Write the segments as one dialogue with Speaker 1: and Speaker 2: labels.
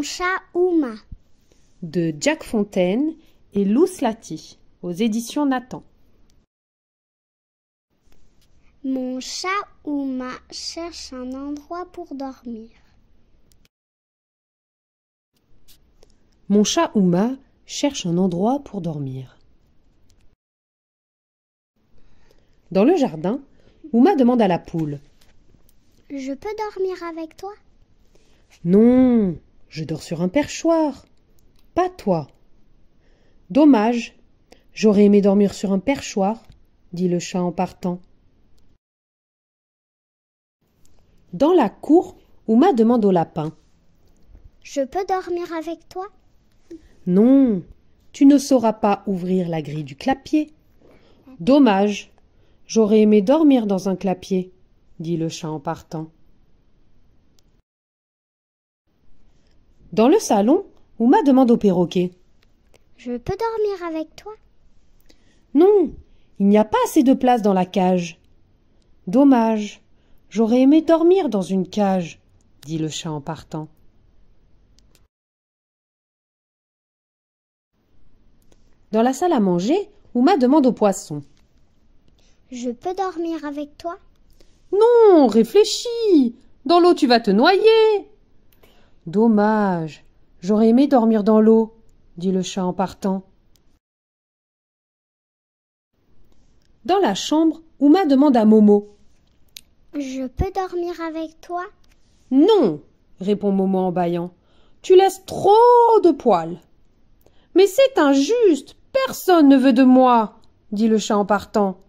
Speaker 1: mon chat Ouma de Jack Fontaine et Lou Slaty, aux éditions Nathan.
Speaker 2: Mon chat Ouma cherche un endroit pour dormir.
Speaker 1: Mon chat Ouma cherche un endroit pour dormir. Dans le jardin, Ouma demande à la poule.
Speaker 2: Je peux dormir avec toi
Speaker 1: Non, je dors sur un perchoir. Pas toi. Dommage. J'aurais aimé dormir sur un perchoir, dit le chat en partant. Dans la cour, Ouma demande au lapin.
Speaker 2: Je peux dormir avec toi?
Speaker 1: Non, tu ne sauras pas ouvrir la grille du clapier. Dommage. J'aurais aimé dormir dans un clapier, dit le chat en partant. Dans le salon, Ouma demande au perroquet. Je peux
Speaker 2: dormir avec toi
Speaker 1: Non, il n'y a pas assez de place dans la cage. Dommage, j'aurais aimé dormir dans une cage, dit le chat en partant. Dans la salle à manger, Ouma demande au poisson.
Speaker 2: Je peux dormir avec toi
Speaker 1: Non, réfléchis. Dans l'eau tu vas te noyer. Dommage. J'aurais aimé dormir dans l'eau, dit le chat en partant. Dans la chambre, Ouma demande à Momo.
Speaker 2: Je peux dormir avec toi?
Speaker 1: Non, répond Momo en baillant. « Tu laisses trop de poils. Mais c'est injuste. Personne ne veut de moi, dit le chat en partant.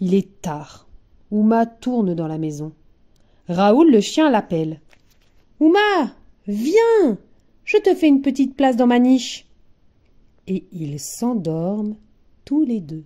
Speaker 1: Il est tard. Ouma tourne dans la maison. Raoul le chien l'appelle. Ouma. Viens. Je te fais une petite place dans ma niche. Et ils s'endorment tous les deux.